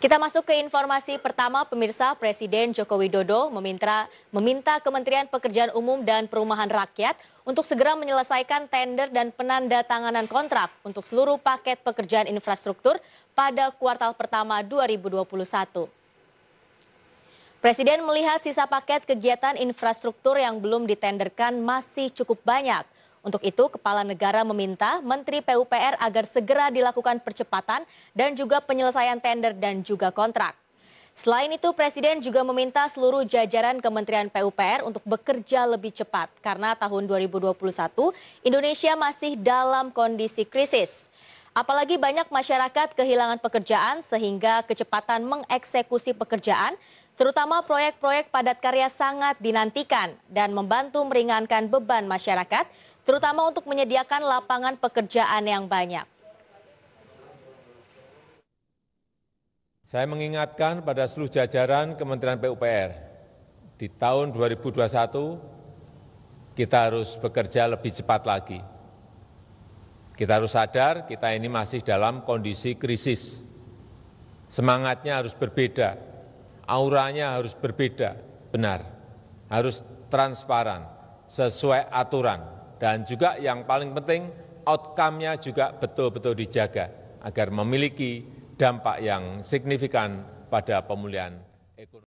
Kita masuk ke informasi pertama, pemirsa Presiden Joko Widodo meminta, meminta Kementerian Pekerjaan Umum dan Perumahan Rakyat untuk segera menyelesaikan tender dan penanda tanganan kontrak untuk seluruh paket pekerjaan infrastruktur pada kuartal pertama 2021. Presiden melihat sisa paket kegiatan infrastruktur yang belum ditenderkan masih cukup banyak. Untuk itu, Kepala Negara meminta Menteri PUPR agar segera dilakukan percepatan dan juga penyelesaian tender dan juga kontrak. Selain itu, Presiden juga meminta seluruh jajaran Kementerian PUPR untuk bekerja lebih cepat karena tahun 2021 Indonesia masih dalam kondisi krisis. Apalagi banyak masyarakat kehilangan pekerjaan sehingga kecepatan mengeksekusi pekerjaan, terutama proyek-proyek padat karya sangat dinantikan dan membantu meringankan beban masyarakat, terutama untuk menyediakan lapangan pekerjaan yang banyak. Saya mengingatkan pada seluruh jajaran Kementerian PUPR, di tahun 2021 kita harus bekerja lebih cepat lagi. Kita harus sadar kita ini masih dalam kondisi krisis. Semangatnya harus berbeda, auranya harus berbeda, benar. Harus transparan, sesuai aturan. Dan juga yang paling penting, outcome-nya juga betul-betul dijaga agar memiliki dampak yang signifikan pada pemulihan ekonomi.